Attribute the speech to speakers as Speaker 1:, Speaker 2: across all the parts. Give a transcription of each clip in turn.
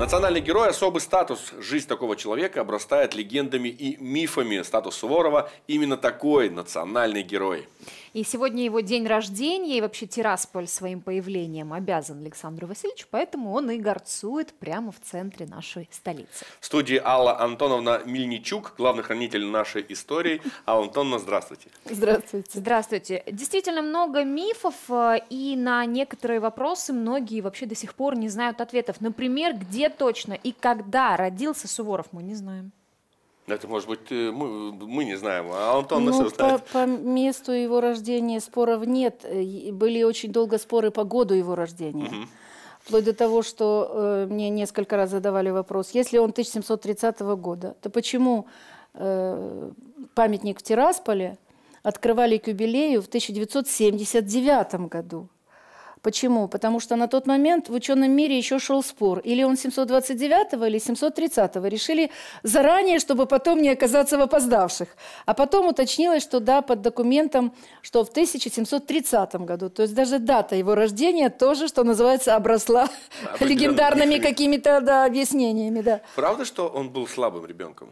Speaker 1: Национальный герой – особый статус. Жизнь такого человека обрастает легендами и мифами. Статус Суворова – именно такой национальный герой.
Speaker 2: И сегодня его день рождения, и вообще Тирасполь своим появлением обязан Александру Васильевичу, поэтому он и горцует прямо в центре нашей столицы.
Speaker 1: В студии Алла Антоновна Мильничук, главный хранитель нашей истории. Алла Антоновна, здравствуйте.
Speaker 2: Здравствуйте. Здравствуйте. Действительно много мифов, э, и на некоторые вопросы многие вообще до сих пор не знают ответов. Например, где точно. И когда родился Суворов, мы не знаем.
Speaker 1: Это, может быть, э, мы, мы не знаем, а Антон ну, все знает.
Speaker 2: По, по месту его рождения споров нет. Были
Speaker 3: очень долго споры по году его рождения. Угу. Вплоть до того, что э, мне несколько раз задавали вопрос, если он 1730 года, то почему э, памятник в Тирасполе открывали к юбилею в 1979 году? Почему? Потому что на тот момент в ученом мире еще шел спор. Или он 729-го, или 730-го. Решили заранее, чтобы потом не оказаться в опоздавших. А потом уточнилось, что да, под документом, что в 1730 году. То есть даже дата его рождения тоже, что называется, обросла легендарными какими-то да, объяснениями. Да.
Speaker 1: Правда, что он был слабым ребенком?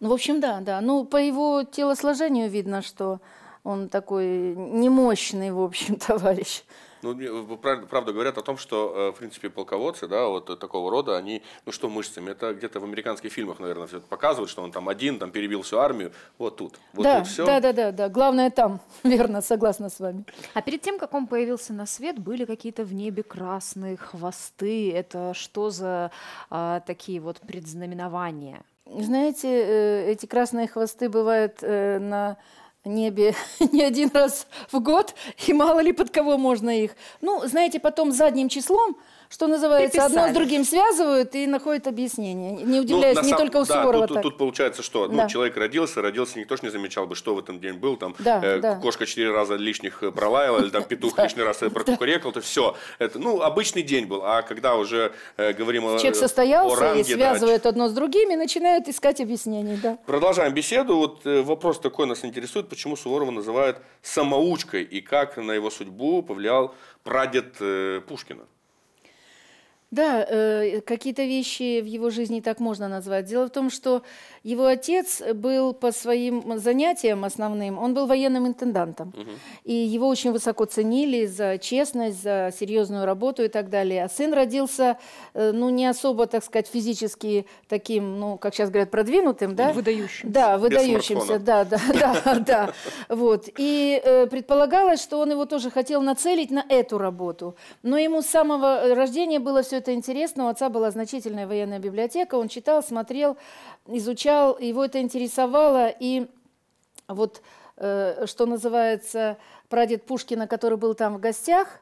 Speaker 3: Ну, в общем, да, да. Ну, по его телосложению видно, что он такой немощный, в общем, товарищ.
Speaker 1: Ну, правда говорят о том, что, э, в принципе, полководцы, да, вот такого рода, они, ну что мышцами, это где-то в американских фильмах, наверное, все это показывают, что он там один, там перебил всю армию, вот тут, вот да, тут все. Да, да,
Speaker 2: да, да, главное там, верно, согласна с вами. А перед тем, как он появился на свет, были какие-то в небе красные хвосты, это что за а, такие вот предзнаменования?
Speaker 3: Знаете, э, эти красные хвосты бывают э, на небе не один раз в год, и мало ли под кого можно их. Ну, знаете, потом задним числом что называется, Приписали. одно с другим связывают и находят объяснение. Не ну, удивляюсь ну, не сам... только у да, Суворова тут, так. тут
Speaker 1: получается, что ну, да. человек родился, родился, никто же не замечал бы, что в этом день был. Там да, э, да. кошка четыре раза лишних э, пролаяла, или там петух лишний раз э, прокурекал, то все. Это, ну, обычный день был. А когда уже э, говорим о Человек состоялся и связывает
Speaker 3: одно с другими, начинают искать объяснений. Да.
Speaker 1: Продолжаем беседу. Вот вопрос такой нас интересует, почему Суворова называют самоучкой и как на его судьбу повлиял прадед э, Пушкина.
Speaker 3: Да, э, какие-то вещи в его жизни так можно назвать. Дело в том, что его отец был по своим занятиям основным, он был военным интендантом. Угу. И его очень высоко ценили за честность, за серьезную работу и так далее. А сын родился, э, ну, не особо, так сказать, физически таким, ну, как сейчас говорят, продвинутым, да? Выдающимся. Да, выдающимся, да, да, да, да. Вот. И э, предполагалось, что он его тоже хотел нацелить на эту работу. Но ему с самого рождения было все это интересно. У отца была значительная военная библиотека. Он читал, смотрел, изучал. Его это интересовало. И вот, э, что называется, прадед Пушкина, который был там в гостях –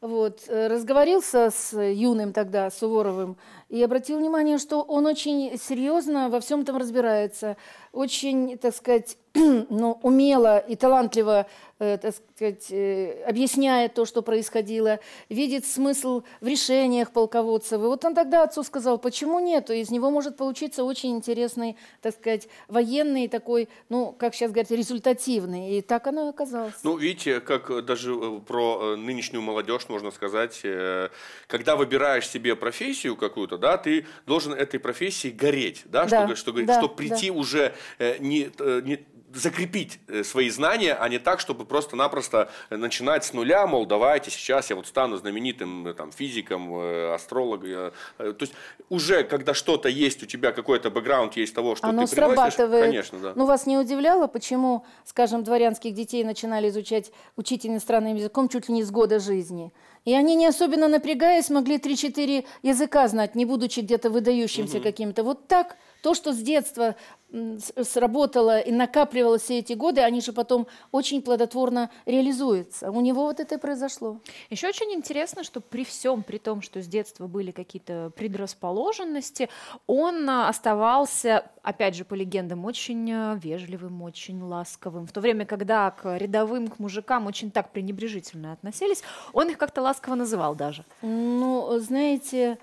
Speaker 3: вот, э, разговорился с юным тогда Суворовым и обратил внимание, что он очень серьезно во всем этом разбирается, очень, так сказать, ну, умело и талантливо, э, так сказать, э, объясняет то, что происходило, видит смысл в решениях полководцев. И вот он тогда отцу сказал, почему нет, из него может получиться очень интересный, так сказать, военный такой, ну, как сейчас говорят, результативный. И так оно и оказалось.
Speaker 1: Ну, видите, как даже э, про нынешнюю молодежь можно сказать, когда выбираешь себе профессию какую-то, да, ты должен этой профессии гореть, да, да что, что, да, что прийти да. уже э, не, э, не закрепить э, свои знания, а не так, чтобы просто-напросто начинать с нуля, мол, давайте сейчас я вот стану знаменитым э, там, физиком, э, астрологом. То есть уже, когда что-то есть у тебя, какой-то бэкграунд есть того, что Оно ты приносишь, срабатывает. конечно, да. Ну,
Speaker 3: вас не удивляло, почему, скажем, дворянских детей начинали изучать учить иностранным языком чуть ли не с года жизни? И они, не особенно напрягаясь, могли 3-4 языка знать, не будучи где-то выдающимся угу. каким-то. Вот так то, что с детства сработало и накапливалось все эти годы, они же потом очень плодотворно реализуются. У него вот это и произошло.
Speaker 2: Еще очень интересно, что при всем, при том, что с детства были какие-то предрасположенности, он а, оставался, опять же, по легендам, очень э, вежливым, очень ласковым. В то время, когда к рядовым, к мужикам очень так пренебрежительно относились, он их как-то ласково называл даже.
Speaker 3: Ну, знаете,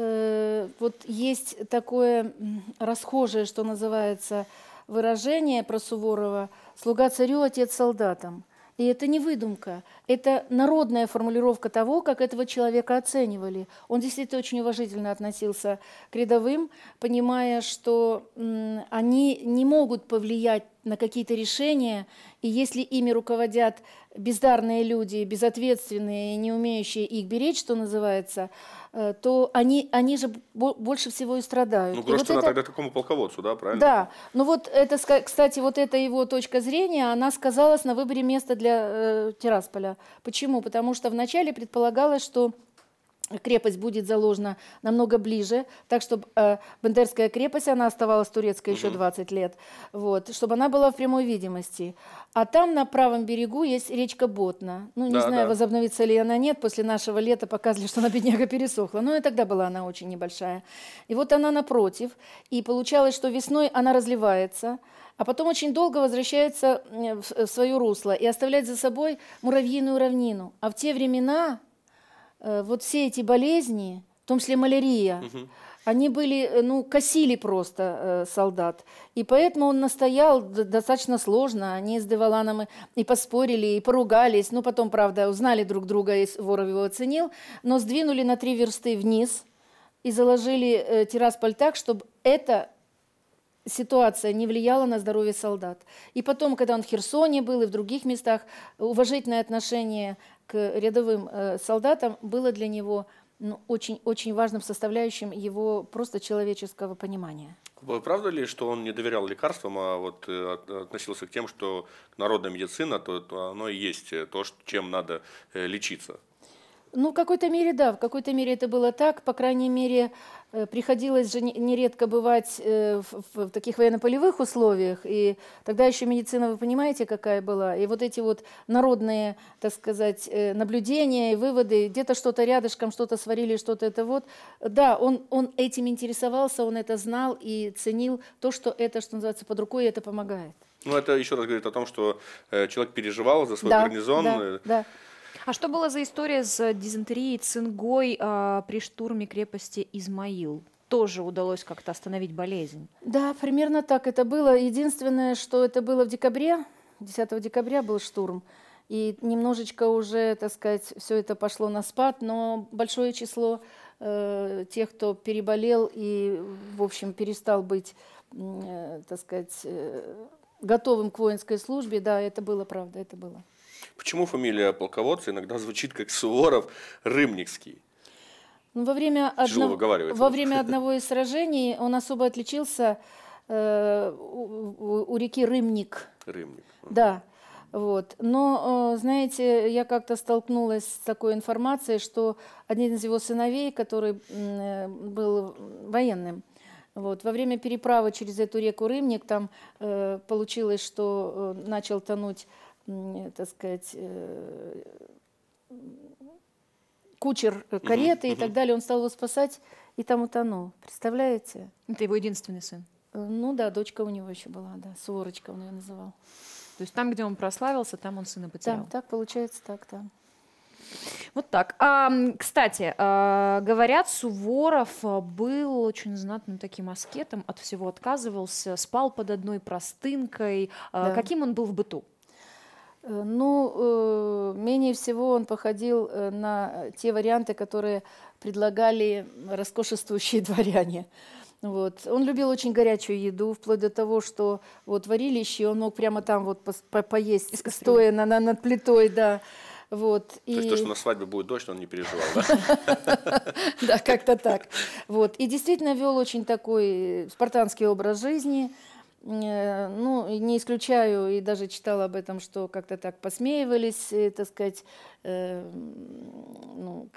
Speaker 3: Э, вот есть такое расхожее, что называется, выражение про Суворова «слуга царю, отец солдатам». И это не выдумка, это народная формулировка того, как этого человека оценивали. Он действительно очень уважительно относился к рядовым, понимая, что они не могут повлиять на какие-то решения, и если ими руководят бездарные люди, безответственные, не умеющие их беречь, что называется, э, то они, они же больше всего и страдают. Ну, Гроштина вот это... тогда
Speaker 1: такому полководцу, да, правильно?
Speaker 3: Да. Ну вот это, кстати, вот эта его точка зрения, она сказалась на выборе места для э, Тирасполя. Почему? Потому что вначале предполагалось, что крепость будет заложена намного ближе, так чтобы э, Бендерская крепость, она оставалась турецкой еще 20 лет, вот, чтобы она была в прямой видимости. А там на правом берегу есть речка Ботна. Ну, не да, знаю, да. возобновится ли она, нет, после нашего лета показывали, что она, бедняга, пересохла. Но и тогда была она очень небольшая. И вот она напротив, и получалось, что весной она разливается, а потом очень долго возвращается в свое русло и оставляет за собой муравьиную равнину. А в те времена Э, вот все эти болезни, в том числе малярия, угу. они были, э, ну, косили просто э, солдат. И поэтому он настоял достаточно сложно. Они с Деваланом и, и поспорили, и поругались. Ну, потом, правда, узнали друг друга, и Воров его оценил. Но сдвинули на три версты вниз и заложили э, Тирасполь так, чтобы это ситуация не влияла на здоровье солдат. И потом, когда он в Херсоне был и в других местах, уважительное отношение к рядовым э, солдатам было для него ну, очень, очень важным составляющим его просто человеческого понимания.
Speaker 1: Правда ли, что он не доверял лекарствам, а вот э, относился к тем, что народная медицина, то, то оно и есть э, то, чем надо лечиться?
Speaker 3: Ну, в какой-то мере, да, в какой-то мере это было так. По крайней мере, Э, приходилось же нередко бывать э, в таких военно-полевых условиях, и тогда еще медицина, вы понимаете, какая была. И вот эти вот народные, так сказать, э, наблюдения и выводы, где-то что-то рядышком, что-то сварили, что-то это вот. Да, он, он этим интересовался, он это знал и ценил то, что это, что называется, под рукой, и это помогает.
Speaker 1: Ну, это еще раз говорит о том, что человек переживал за свой да, гарнизон. Да,
Speaker 2: да. А что была за история с дизентерией цингой э, при штурме крепости Измаил? тоже удалось как-то остановить болезнь.
Speaker 3: Да, примерно так это было. Единственное, что это было в декабре, 10 декабря был штурм, и немножечко уже, так сказать, все это пошло на спад, но большое число э, тех, кто переболел и, в общем, перестал быть, э, так сказать, э, готовым к воинской службе, да, это было правда, это было.
Speaker 1: Почему фамилия полководца иногда звучит как Суворов Рымникский?
Speaker 3: Ну, во время, одно... Во время одного из сражений он особо отличился э, у, у реки Рымник. Рымник. Да. Вот. Но, э, знаете, я как-то столкнулась с такой информацией, что один из его сыновей, который э, был военным, вот, во время переправы через эту реку Рымник там э, получилось, что э, начал тонуть так сказать, э, кучер кареты mm-hmm. и так далее, он стал его спасать и там утонул. Представляете? Это его единственный сын. Э, ну да, дочка у него еще была, да, Суворочка он ее
Speaker 2: называл. То есть там, где он прославился, там он сына потерял. Да,
Speaker 3: так получается, так, да.
Speaker 2: Вот так. А, кстати, э, говорят, Суворов был очень знатным таким аскетом, от всего отказывался, спал под одной простынкой. Да. Каким он был в быту? Э, ну, э, менее всего он
Speaker 3: походил э, на те варианты, которые предлагали роскошествующие дворяне. Вот. Он любил очень горячую еду, вплоть до того, что вот варилище, он мог прямо там вот по по поесть, стоя на, на, над плитой, да. Вот, то и... есть то, что на
Speaker 1: свадьбе будет дождь, он не переживал, да?
Speaker 3: Да, как-то так. Вот. И действительно вел очень такой спартанский образ жизни – Э, ну, не исключаю, и даже читала об этом, что как-то так посмеивались, э, так сказать, э,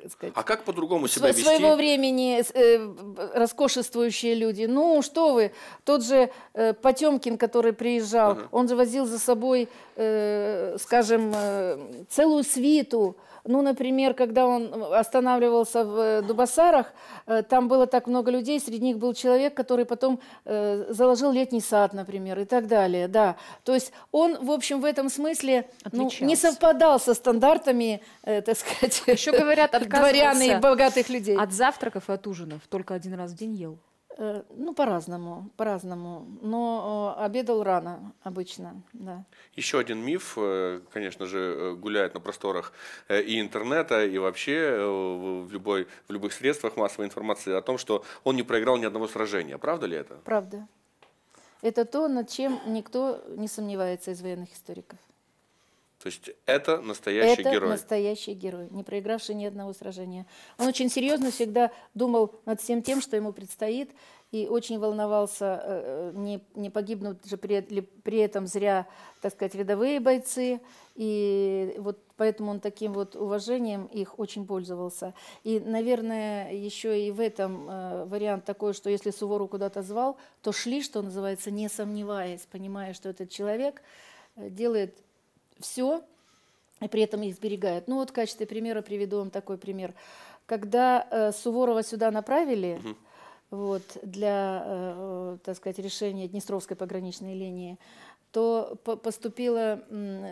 Speaker 1: сказать. А как по-другому себя вести? Своего
Speaker 3: времени э, э роскошествующие люди. Ну, что вы, тот же э, Потемкин, который приезжал, ага. он же возил за собой, э, скажем, э, целую свиту. Ну, например, когда он останавливался в э, Дубасарах, э, там было так много людей, среди них был человек, который потом заложил летний сад, например, и так далее. Да. То есть он, в общем, в этом смысле ну, не совпадал со стандартами, так сказать. Еще говорят, от дворян и
Speaker 2: богатых людей. От завтраков и от ужинов только один раз в день
Speaker 3: ел. Э, ну, по-разному, по-разному. Но э, обедал рано обычно, да.
Speaker 1: Еще один миф, э, конечно же, гуляет на просторах и интернета, и вообще в, любой, в любых средствах массовой информации о том, что он не проиграл ни одного сражения. Правда ли это?
Speaker 3: Правда. Это то, над чем никто не сомневается из военных историков.
Speaker 1: То есть это настоящий это герой.
Speaker 3: настоящий герой, не проигравший ни одного сражения. Он очень серьезно всегда думал над всем тем, что ему предстоит, и очень волновался, э, э, не, не погибнут же при, при этом зря, так сказать, рядовые бойцы. И вот поэтому он таким вот уважением их очень пользовался. И, наверное, еще и в этом э, вариант такой, что если Сувору куда-то звал, то шли, что называется, не сомневаясь, понимая, что этот человек делает все, и при этом их сберегают. Ну вот в качестве примера приведу вам такой пример. Когда э, Суворова сюда направили, угу. вот, для, э, так сказать, решения Днестровской пограничной линии, то поступило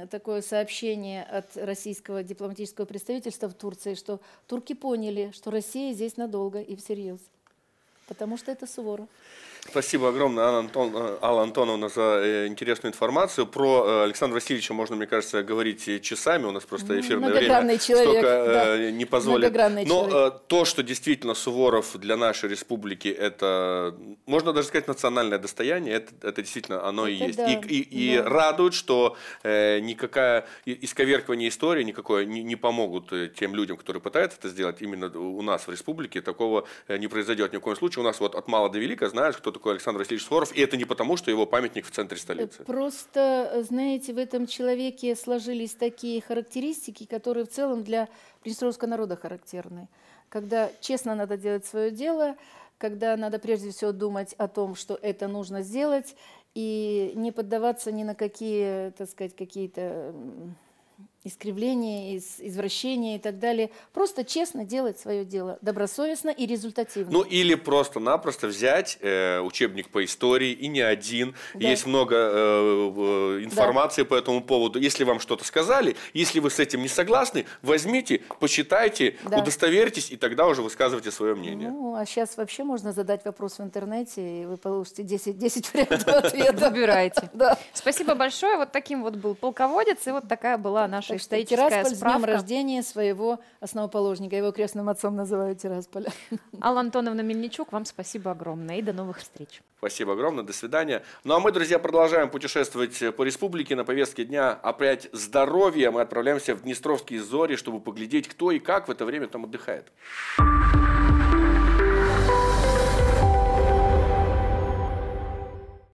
Speaker 3: такое сообщение от российского дипломатического представительства в Турции, что турки поняли, что Россия здесь надолго и всерьез, потому что это Суворов.
Speaker 1: Спасибо огромное, Алла, Антон, э, Алла Антоновна, за э, интересную информацию. Про э, Александра Васильевича можно, мне кажется, говорить часами. У нас просто ну, эфирное время человек, столько да. не позволит. Но человек. то, что действительно Суворов для нашей республики, это, можно даже сказать, национальное достояние, это, это действительно оно это и есть. Да. И, и, да. радует, что никакая исковеркивание истории никакое не, не помогут тем людям, которые пытаются это сделать. Именно у нас в республике такого не произойдет ни в коем случае. У нас вот от мала до велика знаешь. кто кто такой Александр Васильевич Суворов, и это не потому, что его памятник в центре столицы.
Speaker 3: Просто, э, знаете, в этом человеке сложились такие характеристики, которые в целом для приднестровского народа характерны. Когда честно надо делать свое дело, когда надо прежде всего думать о том, что это нужно сделать, и не поддаваться ни на какие, так сказать, какие-то искривления, из, извращения и так далее. Просто честно делать свое дело, добросовестно и результативно. Ну
Speaker 1: или просто-напросто взять э, учебник по истории, и не один. Да. Есть много э, э, информации да. по этому поводу. Если вам что-то сказали, если вы с этим не согласны, возьмите, почитайте, да. удостоверьтесь, и тогда уже высказывайте свое мнение.
Speaker 3: Ну, а сейчас вообще можно задать
Speaker 2: вопрос в интернете, и вы получите 10, 10 вариантов ответа. Выбирайте. Спасибо большое. Вот таким вот был полководец, и вот такая была наша ваша так историческая Тирасполь справка. с днем рождения своего основоположника. Его крестным отцом называют Тирасполь. Алла Антоновна Мельничук, вам спасибо огромное и до новых встреч.
Speaker 1: Спасибо огромное, до свидания. Ну а мы, друзья, продолжаем путешествовать по республике. На повестке дня опять здоровье. Мы отправляемся в Днестровские Зори, чтобы поглядеть, кто и как в это время там отдыхает.